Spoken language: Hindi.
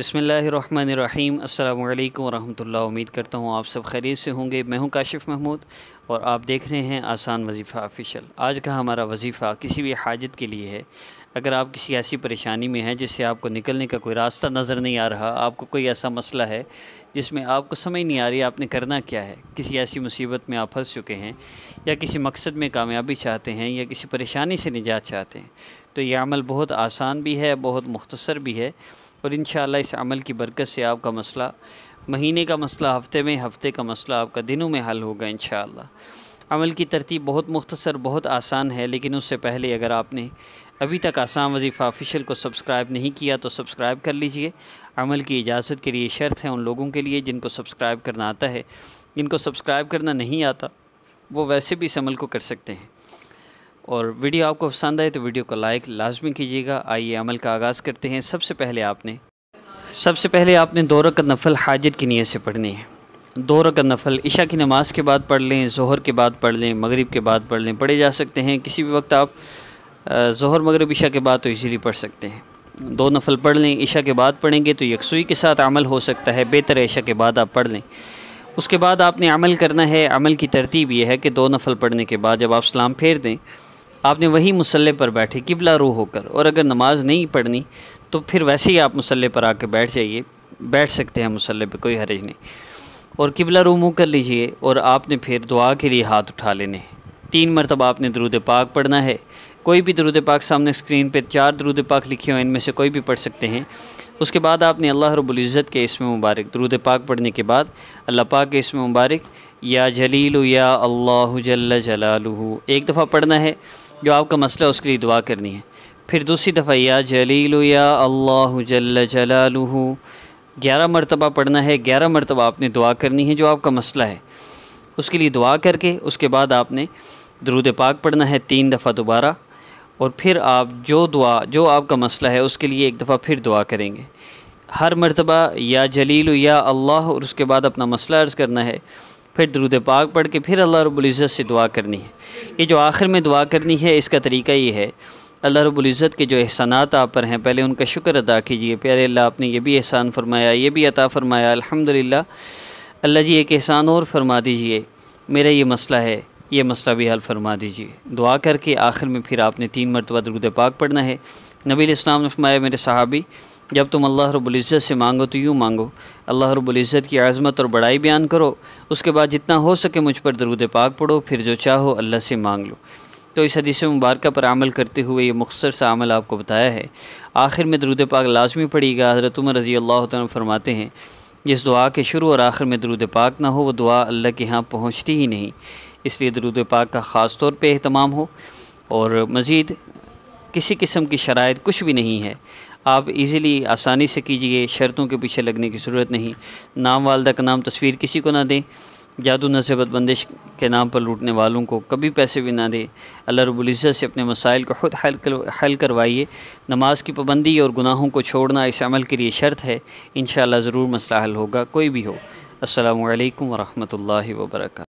बसमीम अल्लाम वरहमल उम्मीद करता हूँ आप सब खैरियत से होंगे मैं हूँ काशिफ़ महमूद और आप देख रहे हैं आसान वजीफ़ा ऑफिशियल आज का हमारा वजीफ़ा किसी भी हाजत के लिए है अगर आप किसी ऐसी परेशानी में हैं जिससे आपको निकलने का कोई रास्ता नज़र नहीं आ रहा आपको कोई ऐसा मसला है जिसमें आपको समझ नहीं आ रही आपने करना क्या है किसी ऐसी मुसीबत में आप फंस चुके हैं या किसी मकसद में कामयाबी चाहते हैं या किसी परेशानी से निजात चाहते हैं तो यह अमल बहुत आसान भी है बहुत मुख्तसर भी है और इन इस अमल की बरकत से आपका मसला महीने का मसला हफ़्ते में हफ़्ते का मसला आपका दिनों में हल होगा इन अमल की तरतीब बहुत मुख्तसर बहुत आसान है लेकिन उससे पहले अगर आपने अभी तक आसान वजीफ़ा ऑफिशियल को सब्सक्राइब नहीं किया तो सब्सक्राइब कर लीजिए अमल की इजाज़त के लिए शर्त है उन लोगों के लिए जिनको सब्सक्राइब करना आता है जिनको सब्सक्राइब करना नहीं आता वो वैसे भी इस अमल को कर सकते हैं और वीडियो आपको पसंद आए तो वीडियो को लाइक लाजमी कीजिएगा आइए अमल का आगाज़ करते हैं सबसे पहले आपने सबसे पहले आपने दो रकत नफल हाजिर की नीयत से पढ़नी है दो रकत नफल ईशा की नमाज़ के बाद पढ़ लें जहर के बाद पढ़ लें मगरब के बाद पढ़ लें पढ़े जा सकते हैं किसी भी वक्त आप जहर मगरब ईशा के बाद तो इजीली पढ़ सकते हैं दो नफल पढ़ लें ईशा के बाद पढ़ेंगे तो यकसुई के साथ अमल हो सकता है बेहतर ईशा के बाद आप पढ़ लें उसके बाद आपने अमल करना है अमल की तरतीब यह है कि दो नफल पढ़ने के बाद जब आप सलाम फेर दें आपने वही मुसल्ले पर बैठे किबला रू होकर और अगर नमाज नहीं पढ़नी तो फिर वैसे ही आप मुसल्ले पर आकर बैठ जाइए बैठ सकते हैं मुसल पर कोई हरज नहीं और किबला रू मुँह कर लीजिए और आपने फिर दुआ के लिए हाथ उठा लेने तीन मरतबा आपने दरूद पाक पढ़ना है कोई भी दरूद पाक सामने स्क्रीन पर चार दरूद पाक लिखे हुए इनमें से कोई भी पढ़ सकते हैं उसके बाद आपने अल्लाह रबुल्ज़त के इसमें मुबारक दरूद पाक पढ़ने के बाद अल्लाह पाक के इसमें मुबारक या जलील या अल्लाह जल जलालू एक दफ़ा पढ़ना है जो आपका मसला है उसके लिए दुआ करनी है फिर दूसरी दफ़ा या जलील या अल्लाह जल जलालू ग्यारह मरतबा पढ़ना है ग्यारह मरतबा आपने दुआ करनी है जो आपका मसला है उसके लिए दुआ करके उसके बाद आपने दरूद पाक पढ़ना है तीन दफ़ा दोबारा और फिर आप जो दुआ जो आपका मसला है उसके लिए एक दफ़ा फिर दुआ करेंगे हर मरतबा या जलील या अल्लाह और उसके बाद अपना मसला अर्ज़ करना है फिर दरुद पाक पढ़ के फिर अल्लाह रब्ज़त से दुआ करनी है ये जो आखिर में दुआ करनी है इसका तरीका ये है अल्लाह रब्ज़त के जो एहसानात आप पर हैं पहले उनका शुक्र अदा कीजिए प्यारे अल्लाह आपने ये भी एहसान फरमाया ये भी अता फरमाया अल्हम्दुलिल्लाह अल्लाह जी एक एहसान और फरमा दीजिए मेरा ये मसला है ये मसला भी हल फरमा दीजिए दुआ करके आखिर में फिर आपने तीन मरतबा दरुद पाक पढ़ना है नबी इस्लाम ने फरमाया मेरे सहाबी जब तुम अल्लाह रब्ज़त से मांगो तो यूँ मांगो अल्लाह रब्ज़त की आज़मत और बड़ाई बयान करो उसके बाद जितना हो सके मुझ पर दरुद पाक पढ़ो फिर जो चाहो अल्लाह से मांग लो तो इस हदीस मुबारक पर अमल करते हुए ये मुख्तर सा अमल आपको बताया है आखिर में दरुद पाक लाजमी पड़ेगा हज़रत उमर रज़ी अल्लाह तुम फरमाते हैं जिस दुआ के शुरू और आखिर में दरुद पाक ना हो वह दुआ अल्लाह के यहाँ पहुँचती ही नहीं इसलिए दरुद पाक का ख़ास तौर पर अहतमाम हो और मज़ीद किसी किस्म की शराइ कुछ भी नहीं है आप इजीली आसानी से कीजिए शर्तों के पीछे लगने की ज़रूरत नहीं नाम वालदा का नाम तस्वीर किसी को ना दें जादू नसीबत बंदिश के नाम पर लूटने वालों को कभी पैसे भी ना दें अल्लाह रबुल्ज़त से अपने मसाइल को खुद हल कर, हल करवाइए नमाज की पाबंदी और गुनाहों को छोड़ना इस अमल के लिए शर्त है इन ज़रूर मसला हल होगा कोई भी हो असल वरहमल वर्का